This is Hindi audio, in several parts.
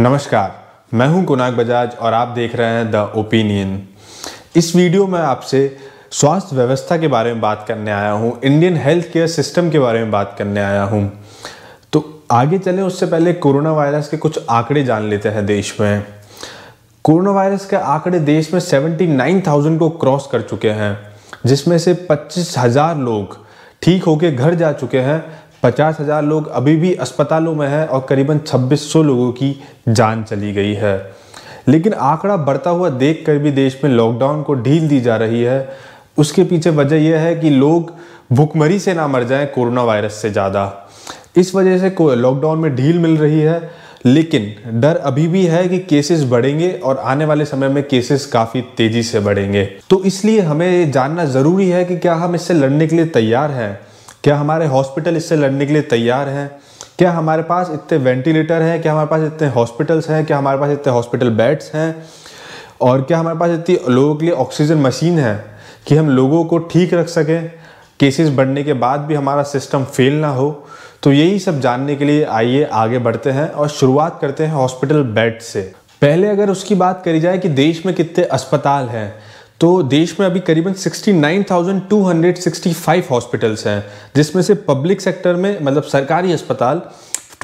नमस्कार मैं हूं कुनाक बजाज और आप देख रहे हैं द ओपिनियन इस वीडियो में आपसे स्वास्थ्य व्यवस्था के बारे में बात करने आया हूं इंडियन हेल्थ केयर सिस्टम के बारे में बात करने आया हूं तो आगे चलें उससे पहले कोरोना वायरस के कुछ आंकड़े जान लेते हैं देश में कोरोना वायरस के आंकड़े देश में 79,000 को क्रॉस कर चुके हैं जिसमें से पच्चीस हजार लोग ठीक होके घर जा चुके हैं पचास हज़ार लोग अभी भी अस्पतालों में हैं और करीबन 2600 लोगों की जान चली गई है लेकिन आंकड़ा बढ़ता हुआ देख कर भी देश में लॉकडाउन को ढील दी जा रही है उसके पीछे वजह यह है कि लोग भुखमरी से ना मर जाएं कोरोना वायरस से ज़्यादा इस वजह से लॉकडाउन में ढील मिल रही है लेकिन डर अभी भी है कि केसेस बढ़ेंगे और आने वाले समय में केसेस काफ़ी तेज़ी से बढ़ेंगे तो इसलिए हमें जानना ज़रूरी है कि क्या हम इससे लड़ने के लिए तैयार हैं क्या हमारे हॉस्पिटल इससे लड़ने के लिए तैयार हैं क्या हमारे पास इतने वेंटिलेटर हैं क्या हमारे पास इतने हॉस्पिटल्स हैं क्या हमारे पास इतने हॉस्पिटल बेड्स हैं और क्या हमारे पास इतनी लोगों के लिए ऑक्सीजन मशीन है कि हम लोगों को ठीक रख सकें केसेस बढ़ने के बाद भी हमारा सिस्टम फेल ना हो तो यही सब जानने के लिए आइए आगे बढ़ते हैं और शुरुआत करते हैं हॉस्पिटल बेड से पहले अगर उसकी बात करी जाए कि देश में कितने अस्पताल हैं तो देश में अभी करीबन 69,265 हॉस्पिटल्स हैं जिसमें से पब्लिक सेक्टर में मतलब सरकारी अस्पताल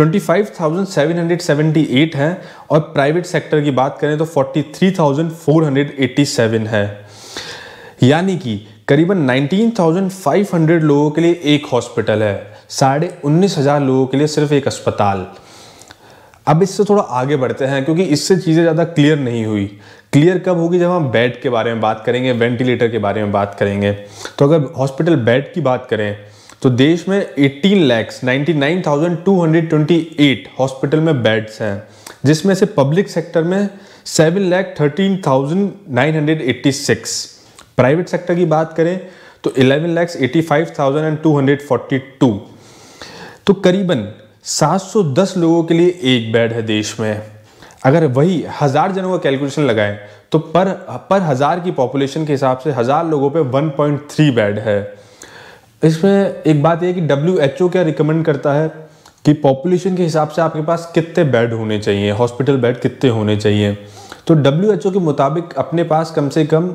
25,778 हैं और प्राइवेट सेक्टर की बात करें तो 43,487 है यानी कि करीबन 19,500 लोगों के लिए एक हॉस्पिटल है साढ़े उन्नीस हज़ार लोगों के लिए सिर्फ एक अस्पताल अब इससे थोड़ा आगे बढ़ते हैं क्योंकि इससे चीज़ें ज़्यादा क्लियर नहीं हुई क्लियर कब होगी जब हम बेड के बारे में बात करेंगे वेंटिलेटर के बारे में बात करेंगे तो अगर हॉस्पिटल बेड की बात करें तो देश में 18 लैक्स 99,228 हॉस्पिटल में बेड्स हैं जिसमें से पब्लिक सेक्टर में seven lakh thirteen thousand nine hundred eighty six private sector की बात करें तो eleven lakhs eighty five thousand and two hundred forty two तो करीबन 710 लोगों के लिए एक बेड है देश में अगर वही हज़ार जनों का कैलकुलेशन लगाएं तो पर पर हज़ार की पॉपुलेशन के हिसाब से हज़ार लोगों पे 1.3 बेड है इसमें एक बात यह कि डब्ल्यू क्या रिकमेंड करता है कि पॉपुलेशन के हिसाब से आपके पास कितने बेड होने चाहिए हॉस्पिटल बेड कितने होने चाहिए तो डब्ल्यू के मुताबिक अपने पास कम से कम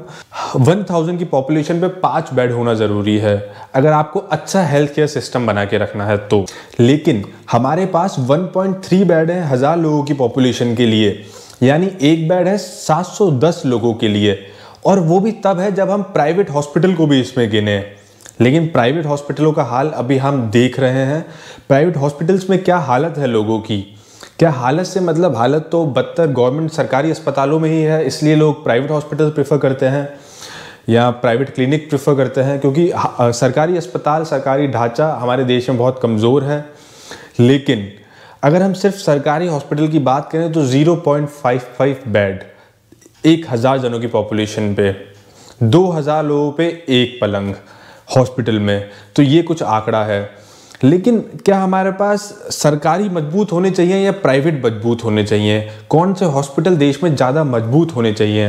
1000 की पॉपुलेशन पे पाँच बेड होना ज़रूरी है अगर आपको अच्छा हेल्थ केयर सिस्टम बना के रखना है तो लेकिन हमारे पास 1.3 बेड है हज़ार लोगों की पॉपुलेशन के लिए यानी एक बेड है 710 लोगों के लिए और वो भी तब है जब हम प्राइवेट हॉस्पिटल को भी इसमें गिने लेकिन प्राइवेट हॉस्पिटलों का हाल अभी हम देख रहे हैं प्राइवेट हॉस्पिटल्स में क्या हालत है लोगों की क्या हालत से मतलब हालत तो बदतर गवर्नमेंट सरकारी अस्पतालों में ही है इसलिए लोग प्राइवेट हॉस्पिटल प्रेफर करते हैं या प्राइवेट क्लिनिक प्रेफर करते हैं क्योंकि सरकारी अस्पताल सरकारी ढांचा हमारे देश में बहुत कमज़ोर है लेकिन अगर हम सिर्फ सरकारी हॉस्पिटल की बात करें तो 0.55 बेड एक हज़ार जनों की पॉपुलेशन पे 2000 लोगों पे एक पलंग हॉस्पिटल में तो ये कुछ आंकड़ा है लेकिन क्या हमारे पास सरकारी मजबूत होने चाहिए या प्राइवेट मजबूत होने चाहिए कौन से हॉस्पिटल देश में ज़्यादा मजबूत होने चाहिए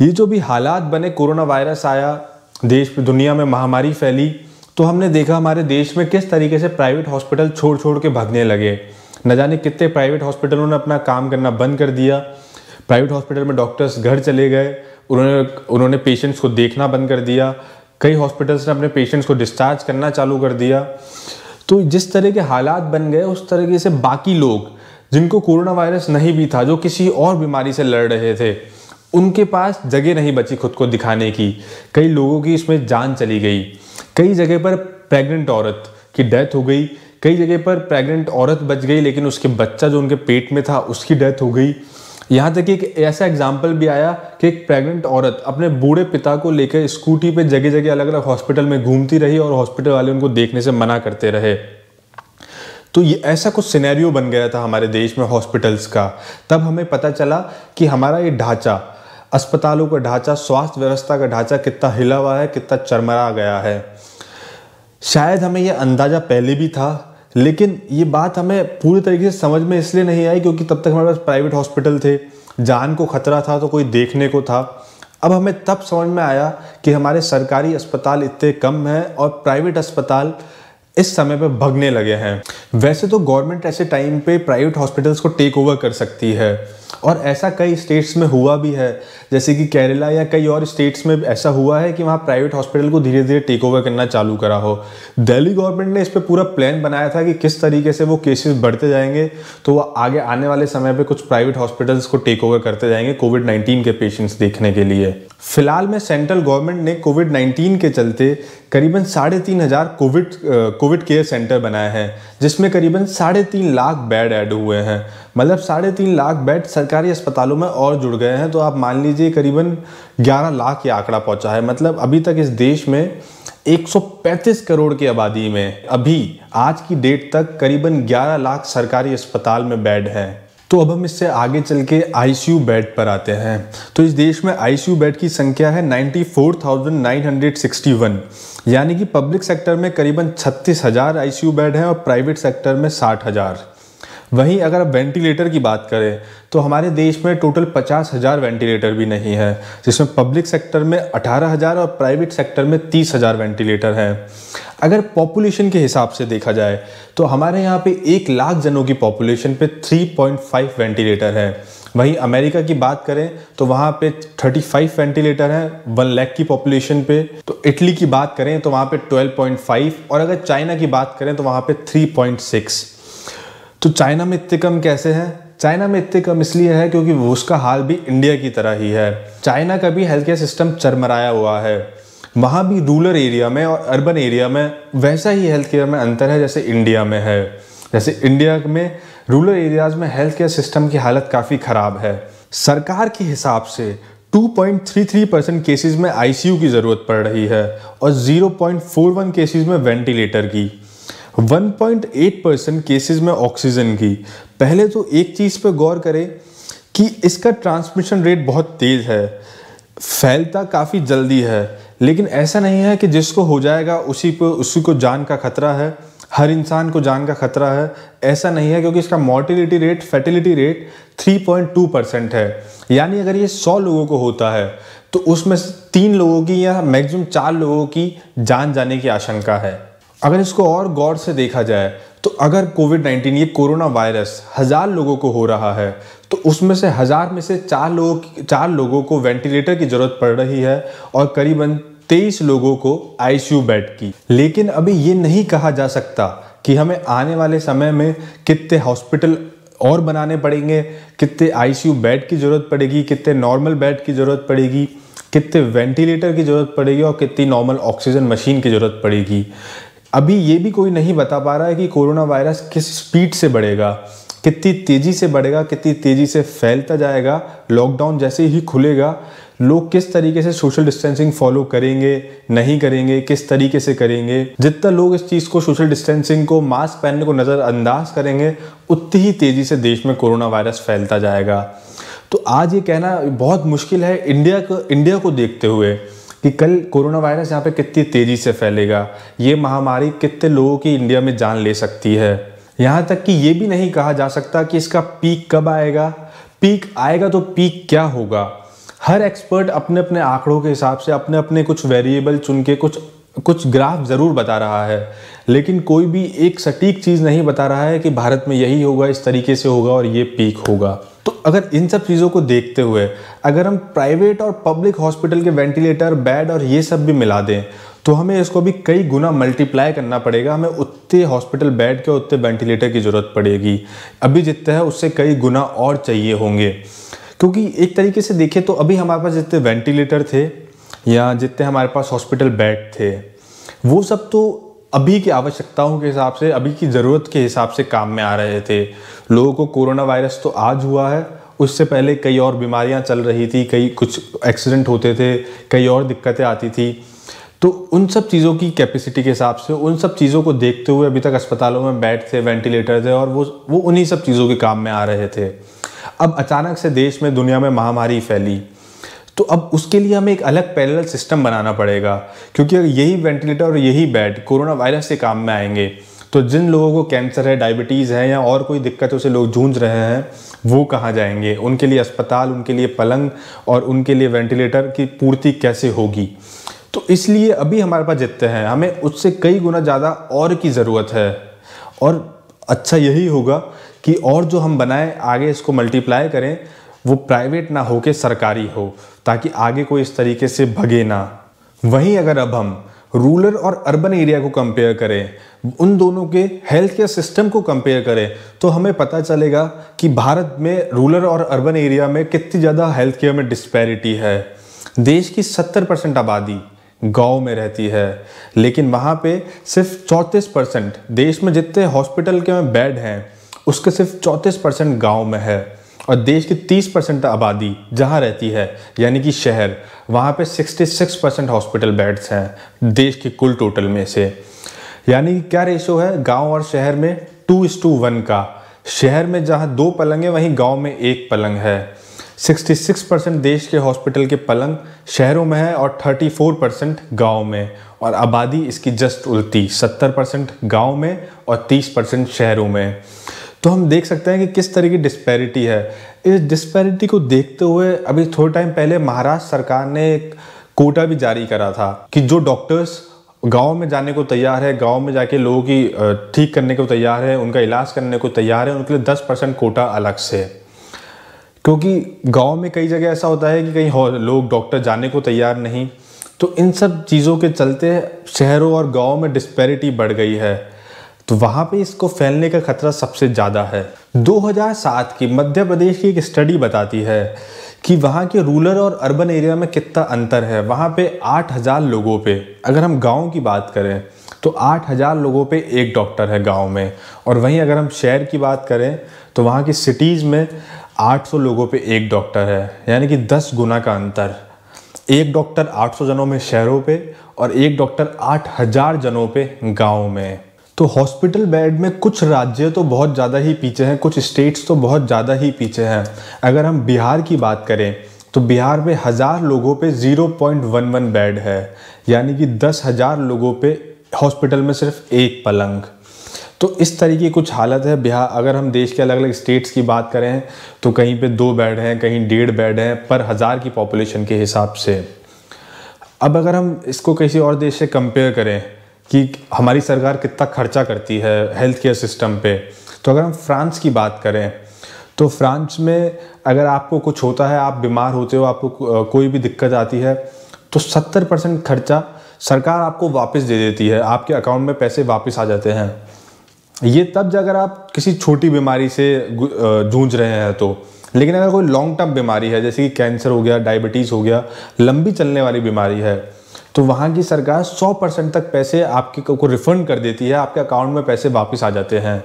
ये जो भी हालात बने कोरोना वायरस आया देश दुनिया में महामारी फैली तो हमने देखा हमारे देश में किस तरीके से प्राइवेट हॉस्पिटल छोड़ छोड़ के भागने लगे न जाने कितने प्राइवेट हॉस्पिटलों ने अपना काम करना बंद कर दिया प्राइवेट हॉस्पिटल में डॉक्टर्स घर चले गए उन्होंने उन्होंने पेशेंट्स को देखना बंद कर दिया कई हॉस्पिटल्स ने अपने पेशेंट्स को डिस्चार्ज करना चालू कर दिया तो जिस तरह के हालात बन गए उस तरीके से बाकी लोग जिनको कोरोना वायरस नहीं भी था जो किसी और बीमारी से लड़ रहे थे उनके पास जगह नहीं बची खुद को दिखाने की कई लोगों की इसमें जान चली गई कई जगह पर प्रेग्नेंट औरत की डेथ हो गई कई जगह पर प्रेग्नेंट औरत बच गई लेकिन उसके बच्चा जो उनके पेट में था उसकी डेथ हो गई यहाँ तक कि एक ऐसा एग्जाम्पल भी आया कि एक प्रेग्नेंट औरत अपने बूढ़े पिता को लेकर स्कूटी पे जगह जगह अलग अलग हॉस्पिटल में घूमती रही और हॉस्पिटल वाले उनको देखने से मना करते रहे तो ये ऐसा कुछ सिनेरियो बन गया था हमारे देश में हॉस्पिटल्स का तब हमें पता चला कि हमारा ये ढांचा अस्पतालों का ढांचा स्वास्थ्य व्यवस्था का ढांचा कितना हिला हुआ है कितना चरमरा गया है शायद हमें यह अंदाज़ा पहले भी था लेकिन ये बात हमें पूरी तरीके से समझ में इसलिए नहीं आई क्योंकि तब तक हमारे पास प्राइवेट हॉस्पिटल थे जान को खतरा था तो कोई देखने को था अब हमें तब समझ में आया कि हमारे सरकारी अस्पताल इतने कम हैं और प्राइवेट अस्पताल इस समय पे भगने लगे हैं वैसे तो गवर्नमेंट ऐसे टाइम पे प्राइवेट हॉस्पिटल्स को टेक ओवर कर सकती है और ऐसा कई स्टेट्स में हुआ भी है जैसे कि केरला या कई और स्टेट्स में ऐसा हुआ है कि वहाँ प्राइवेट हॉस्पिटल को धीरे धीरे टेक ओवर करना चालू करा हो दिल्ली गवर्नमेंट ने इस पर पूरा प्लान बनाया था कि किस तरीके से वो केसेस बढ़ते जाएंगे तो वह आगे आने वाले समय पर कुछ प्राइवेट हॉस्पिटल्स को टेक ओवर करते जाएंगे कोविड नाइन्टीन के पेशेंट्स देखने के लिए फिलहाल में सेंट्रल गवर्नमेंट ने कोविड नाइन्टीन के चलते करीबन साढ़े तीन हज़ार कोविड कोविड केयर सेंटर बनाए हैं जिसमें करीबन साढ़े तीन लाख बेड ऐड हुए हैं मतलब साढ़े तीन लाख बेड सरकारी अस्पतालों में और जुड़ गए हैं तो आप मान लीजिए करीबन ग्यारह लाख ये आंकड़ा पहुंचा है मतलब अभी तक इस देश में 135 करोड़ की आबादी में अभी आज की डेट तक करीबन 11 लाख सरकारी अस्पताल में बेड हैं तो अब हम इससे आगे चल के आई बेड पर आते हैं तो इस देश में आई बेड की संख्या है 94,961 यानी कि पब्लिक सेक्टर में करीबन 36,000 हज़ार बेड हैं और प्राइवेट सेक्टर में 60,000 वहीं अगर आप वेंटिलेटर की बात करें तो हमारे देश में टोटल पचास हज़ार वेंटिलेटर भी नहीं है जिसमें पब्लिक सेक्टर में अठारह हज़ार और प्राइवेट सेक्टर में तीस हज़ार वेंटिलेटर हैं अगर पॉपुलेशन के हिसाब से देखा जाए तो हमारे यहाँ पे एक लाख जनों की पॉपुलेशन पे 3.5 वेंटिलेटर है वहीं अमेरिका की बात करें तो वहाँ पे 35 वेंटिलेटर हैं वन लैख की पॉपुलेशन पे तो इटली की बात करें तो वहाँ पे 12.5 और अगर चाइना की बात करें तो वहाँ पे 3.6 तो चाइना में इतने कम कैसे हैं चाइना में इतने कम इसलिए है क्योंकि उसका हाल भी इंडिया की तरह ही है चाइना का भी हेल्थ केयर सिस्टम चरमराया हुआ है वहाँ भी रूरल एरिया में और अर्बन एरिया में वैसा ही हेल्थ केयर में अंतर है जैसे इंडिया में है जैसे इंडिया में रूरल एरियाज़ में हेल्थ केयर सिस्टम की हालत काफ़ी ख़राब है सरकार के हिसाब से 2.33 परसेंट केसेज में आईसीयू की ज़रूरत पड़ रही है और 0.41 केसेज में वेंटिलेटर की 1.8 परसेंट केसेज में ऑक्सीजन की पहले तो एक चीज़ पर गौर करें कि इसका ट्रांसमिशन रेट बहुत तेज़ है फैलता काफ़ी जल्दी है लेकिन ऐसा नहीं है कि जिसको हो जाएगा उसी को उसी को जान का खतरा है हर इंसान को जान का खतरा है ऐसा नहीं है क्योंकि इसका mortality rate fertility rate 3.2 percent है यानी अगर ये 100 लोगों को होता है तो उसमें तीन लोगों की या मैक्सिमम चार लोगों की जान जाने की आशंका है अगर इसको और गौर से देखा जाए तो अगर कोविड नाइन्टीन ये कोरोना वायरस हज़ार लोगों को हो रहा है तो उसमें से हज़ार में से चार लोगों चार लोगों को वेंटिलेटर की ज़रूरत पड़ रही है और करीबन तेईस लोगों को आईसीयू बेड की लेकिन अभी ये नहीं कहा जा सकता कि हमें आने वाले समय में कितने हॉस्पिटल और बनाने पड़ेंगे कितने आईसीयू बेड की ज़रूरत पड़ेगी कितने नॉर्मल बेड की ज़रूरत पड़ेगी कितने वेंटिलेटर की ज़रूरत पड़ेगी और कितनी नॉर्मल ऑक्सीजन मशीन की ज़रूरत पड़ेगी अभी ये भी कोई नहीं बता पा रहा है कि कोरोना वायरस किस स्पीड से बढ़ेगा कितनी तेज़ी से बढ़ेगा कितनी तेज़ी से फैलता जाएगा लॉकडाउन जैसे ही खुलेगा लोग किस तरीके से सोशल डिस्टेंसिंग फॉलो करेंगे नहीं करेंगे किस तरीके से करेंगे जितना लोग इस चीज़ को सोशल डिस्टेंसिंग को मास्क पहनने को नज़रअंदाज करेंगे उतनी ही तेज़ी से देश में कोरोना वायरस फैलता जाएगा तो आज ये कहना बहुत मुश्किल है इंडिया को इंडिया को देखते हुए कि कल कोरोना वायरस यहाँ पे कितनी तेज़ी से फैलेगा ये महामारी कितने लोगों की इंडिया में जान ले सकती है यहाँ तक कि ये भी नहीं कहा जा सकता कि इसका पीक कब आएगा पीक आएगा तो पीक क्या होगा हर एक्सपर्ट अपने अपने आंकड़ों के हिसाब से अपने अपने कुछ वेरिएबल चुन के कुछ कुछ ग्राफ ज़रूर बता रहा है लेकिन कोई भी एक सटीक चीज़ नहीं बता रहा है कि भारत में यही होगा इस तरीके से होगा और ये पीक होगा तो अगर इन सब चीज़ों को देखते हुए अगर हम प्राइवेट और पब्लिक हॉस्पिटल के वेंटिलेटर बेड और ये सब भी मिला दें तो हमें इसको भी कई गुना मल्टीप्लाई करना पड़ेगा हमें उतने हॉस्पिटल बेड के उतने वेंटिलेटर की ज़रूरत पड़ेगी अभी जितने हैं उससे कई गुना और चाहिए होंगे क्योंकि एक तरीके से देखें तो अभी हमारे पास जितने वेंटिलेटर थे या जितने हमारे पास हॉस्पिटल बेड थे वो सब तो अभी की आवश्यकताओं के हिसाब से अभी की ज़रूरत के हिसाब से काम में आ रहे थे लोगों को कोरोना वायरस तो आज हुआ है उससे पहले कई और बीमारियां चल रही थी कई कुछ एक्सीडेंट होते थे कई और दिक्कतें आती थी तो उन सब चीज़ों की कैपेसिटी के हिसाब से उन सब चीज़ों को देखते हुए अभी तक अस्पतालों में बेड थे वेंटिलेटर थे और वो वो उन्हीं सब चीज़ों के काम में आ रहे थे अब अचानक से देश में दुनिया में महामारी फैली तो अब उसके लिए हमें एक अलग पैरेलल सिस्टम बनाना पड़ेगा क्योंकि अगर यही वेंटिलेटर और यही बेड कोरोना वायरस के काम में आएंगे तो जिन लोगों को कैंसर है डायबिटीज़ है या और कोई दिक्कतों से लोग जूझ रहे हैं वो कहाँ जाएंगे उनके लिए अस्पताल उनके लिए पलंग और उनके लिए वेंटिलेटर की पूर्ति कैसे होगी तो इसलिए अभी हमारे पास जितने हैं हमें उससे कई गुना ज़्यादा और की ज़रूरत है और अच्छा यही होगा कि और जो हम बनाएं आगे इसको मल्टीप्लाई करें वो प्राइवेट ना हो के सरकारी हो ताकि आगे कोई इस तरीके से भगे ना वहीं अगर अब हम रूरल और अर्बन एरिया को कंपेयर करें उन दोनों के हेल्थ केयर सिस्टम को कंपेयर करें तो हमें पता चलेगा कि भारत में रूरल और अर्बन एरिया में कितनी ज़्यादा हेल्थ केयर में डिस्पैरिटी है देश की 70 परसेंट आबादी गांव में रहती है लेकिन वहाँ पे सिर्फ चौंतीस परसेंट देश में जितने हॉस्पिटल के में बेड हैं उसके सिर्फ चौंतीस परसेंट गाँव में है और देश की 30 परसेंट आबादी जहाँ रहती है यानी कि शहर वहाँ पे 66 परसेंट हॉस्पिटल बेड्स हैं देश के कुल टोटल में से यानी क्या रेशो है गांव और शहर में टू इस टू वन का शहर में जहाँ दो पलंग है वहीं गांव में एक पलंग है 66 परसेंट देश के हॉस्पिटल के पलंग शहरों में है और 34 परसेंट गाँव में और आबादी इसकी जस्ट उल्टी 70 परसेंट गाँव में और 30 परसेंट शहरों में तो हम देख सकते हैं कि किस तरह की डिस्पैरिटी है इस डिस्पैरिटी को देखते हुए अभी थोड़े टाइम पहले महाराष्ट्र सरकार ने एक कोटा भी जारी करा था कि जो डॉक्टर्स गांव में जाने को तैयार है गांव में जाके लोगों की ठीक करने को तैयार है उनका इलाज करने को तैयार है उनके लिए दस परसेंट कोटा अलग से क्योंकि गांव में कई जगह ऐसा होता है कि कहीं लोग डॉक्टर जाने को तैयार नहीं तो इन सब चीज़ों के चलते शहरों और गाँव में डिस्पैरिटी बढ़ गई है तो वहाँ पे इसको फैलने का खतरा सबसे ज़्यादा है 2007 की मध्य प्रदेश की एक स्टडी बताती है कि वहाँ के रूरल और अर्बन एरिया में कितना अंतर है वहाँ पे 8000 लोगों पे अगर हम गांव की बात करें तो 8000 लोगों पे एक डॉक्टर है गांव में और वहीं अगर हम शहर की बात करें तो वहाँ की सिटीज़ में 800 लोगों पे एक डॉक्टर है यानी कि 10 गुना का अंतर एक डॉक्टर 800 जनों में शहरों पे और एक डॉक्टर 8000 जनों पे गाँव में तो हॉस्पिटल बेड में कुछ राज्य तो बहुत ज़्यादा ही पीछे हैं कुछ स्टेट्स तो बहुत ज़्यादा ही पीछे हैं अगर हम बिहार की बात करें तो बिहार में हज़ार लोगों पे 0.11 बेड है यानी कि दस हज़ार लोगों पे हॉस्पिटल में सिर्फ एक पलंग तो इस तरीके की कुछ हालत है बिहार अगर हम देश के अलग अलग स्टेट्स की बात करें तो कहीं पे दो बेड हैं कहीं डेढ़ बेड हैं पर हज़ार की पॉपुलेशन के हिसाब से अब अगर हम इसको किसी और देश से कंपेयर करें कि हमारी सरकार कितना खर्चा करती है हेल्थ केयर सिस्टम पे तो अगर हम फ्रांस की बात करें तो फ्रांस में अगर आपको कुछ होता है आप बीमार होते हो आपको कोई भी दिक्कत आती है तो सत्तर परसेंट खर्चा सरकार आपको वापस दे देती है आपके अकाउंट में पैसे वापस आ जाते हैं ये तब अगर आप किसी छोटी बीमारी से जूझ रहे हैं तो लेकिन अगर कोई लॉन्ग टर्म बीमारी है जैसे कि कैंसर हो गया डायबिटीज़ हो गया लंबी चलने वाली बीमारी है तो वहाँ की सरकार 100 परसेंट तक पैसे आपके को रिफंड कर देती है आपके अकाउंट में पैसे वापस आ जाते हैं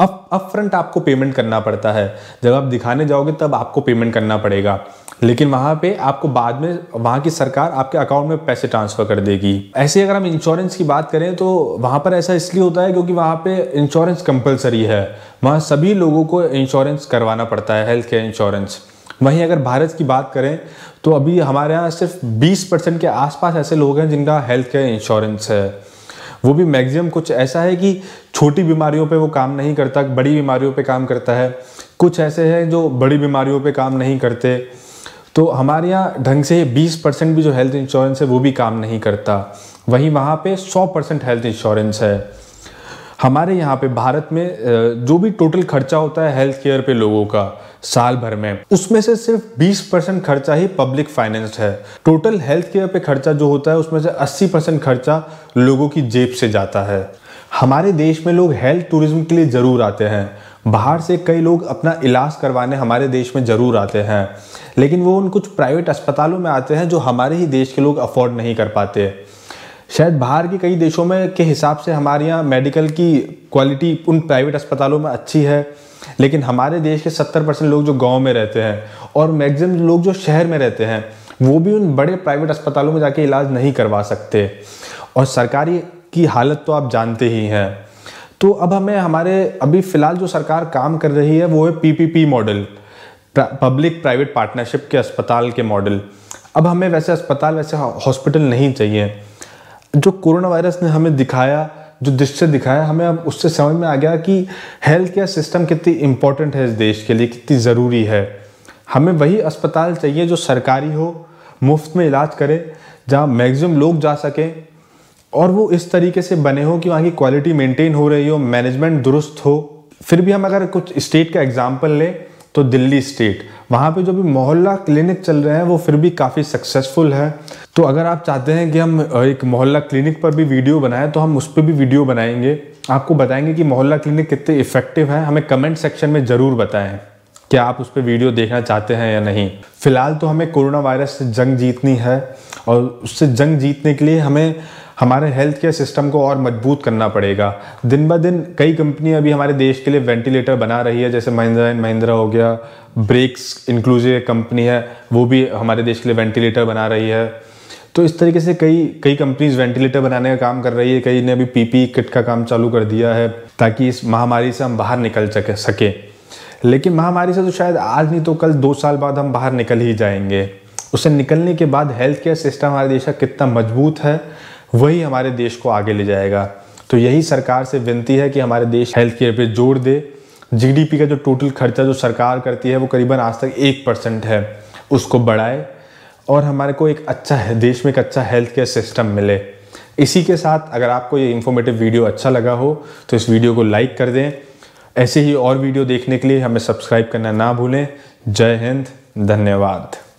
अप अप फ्रंट आपको पेमेंट करना पड़ता है जब आप दिखाने जाओगे तब आपको पेमेंट करना पड़ेगा लेकिन वहाँ पे आपको बाद में वहाँ की सरकार आपके अकाउंट में पैसे ट्रांसफ़र कर देगी ऐसे अगर हम इंश्योरेंस की बात करें तो वहाँ पर ऐसा इसलिए होता है क्योंकि वहाँ पे इंश्योरेंस कंपलसरी है वहाँ सभी लोगों को इंश्योरेंस करवाना पड़ता है हेल्थ केयर इंश्योरेंस वहीं अगर भारत की बात करें तो अभी हमारे यहाँ सिर्फ 20 परसेंट के आसपास ऐसे लोग हैं जिनका हेल्थ केयर इंश्योरेंस है वो भी मैक्सिमम कुछ ऐसा है कि छोटी बीमारियों पे वो काम नहीं करता बड़ी बीमारियों पे काम करता है कुछ ऐसे हैं जो बड़ी बीमारियों पे काम नहीं करते तो हमारे यहाँ ढंग से 20 परसेंट भी जो हेल्थ इंश्योरेंस है वो भी काम नहीं करता वहीं वहाँ पे 100 परसेंट हेल्थ इंश्योरेंस है हमारे यहाँ पे भारत में जो भी टोटल खर्चा होता है हेल्थ केयर पे लोगों का साल भर में उसमें से सिर्फ 20 परसेंट खर्चा ही पब्लिक फाइनेंस है टोटल हेल्थ केयर पे खर्चा जो होता है उसमें से 80 परसेंट खर्चा लोगों की जेब से जाता है हमारे देश में लोग हेल्थ टूरिज्म के लिए ज़रूर आते हैं बाहर से कई लोग अपना इलाज करवाने हमारे देश में ज़रूर आते हैं लेकिन वो उन कुछ प्राइवेट अस्पतालों में आते हैं जो हमारे ही देश के लोग अफोर्ड नहीं कर पाते शायद बाहर के कई देशों में के हिसाब से हमारे यहाँ मेडिकल की क्वालिटी उन प्राइवेट अस्पतालों में अच्छी है लेकिन हमारे देश के 70 परसेंट लोग जो गांव में रहते हैं और मैक्सिमम लोग जो शहर में रहते हैं वो भी उन बड़े प्राइवेट अस्पतालों में जाके इलाज नहीं करवा सकते और सरकारी की हालत तो आप जानते ही हैं तो अब हमें हमारे अभी फ़िलहाल जो सरकार काम कर रही है वो है P model public private partnership के अस्पताल के मॉडल अब हमें वैसे अस्पताल वैसे हॉस्पिटल नहीं चाहिए जो कोरोना वायरस ने हमें दिखाया जो दृश्य दिखाया हमें अब उससे समझ में आ गया कि हेल्थ केयर सिस्टम कितनी इम्पोर्टेंट है इस देश के लिए कितनी ज़रूरी है हमें वही अस्पताल चाहिए जो सरकारी हो मुफ्त में इलाज करे जहाँ मैक्सिमम लोग जा सकें और वो इस तरीके से बने हो कि वहाँ की क्वालिटी मेंटेन हो रही हो मैनेजमेंट दुरुस्त हो फिर भी हम अगर कुछ स्टेट का एग्जाम्पल लें तो दिल्ली स्टेट वहाँ पे जो भी मोहल्ला क्लिनिक चल रहे हैं वो फिर भी काफ़ी सक्सेसफुल है तो अगर आप चाहते हैं कि हम एक मोहल्ला क्लिनिक पर भी वीडियो बनाएं तो हम उस पर भी वीडियो बनाएंगे आपको बताएंगे कि मोहल्ला क्लिनिक कितने इफ़ेक्टिव है हमें कमेंट सेक्शन में ज़रूर बताएं कि आप उस पर वीडियो देखना चाहते हैं या नहीं फिलहाल तो हमें कोरोना वायरस से जंग जीतनी है और उससे जंग जीतने के लिए हमें हमारे हेल्थ केयर सिस्टम को और मजबूत करना पड़ेगा दिन ब दिन कई कंपनी अभी हमारे देश के लिए वेंटिलेटर बना रही है जैसे महिंद्रा एंड महिंद्रा हो गया ब्रेक्स इंक्लूसिव कंपनी है वो भी हमारे देश के लिए वेंटिलेटर बना रही है तो इस तरीके से कई कई कंपनीज वेंटिलेटर बनाने का काम कर रही है कई ने अभी पीपी किट का काम चालू कर दिया है ताकि इस महामारी से हम बाहर निकल सके सके लेकिन महामारी से तो शायद आज नहीं तो कल दो साल बाद हम बाहर निकल ही जाएंगे उससे निकलने के बाद हेल्थ केयर सिस्टम हमारे देश का कितना मजबूत है वही हमारे देश को आगे ले जाएगा तो यही सरकार से विनती है कि हमारे देश हेल्थ केयर पर जोर दे जी का जो टोटल खर्चा जो सरकार करती है वो करीबन आज तक एक परसेंट है उसको बढ़ाए और हमारे को एक अच्छा है देश में एक अच्छा हेल्थ केयर सिस्टम मिले इसी के साथ अगर आपको ये इन्फॉर्मेटिव वीडियो अच्छा लगा हो तो इस वीडियो को लाइक कर दें ऐसे ही और वीडियो देखने के लिए हमें सब्सक्राइब करना ना भूलें जय हिंद धन्यवाद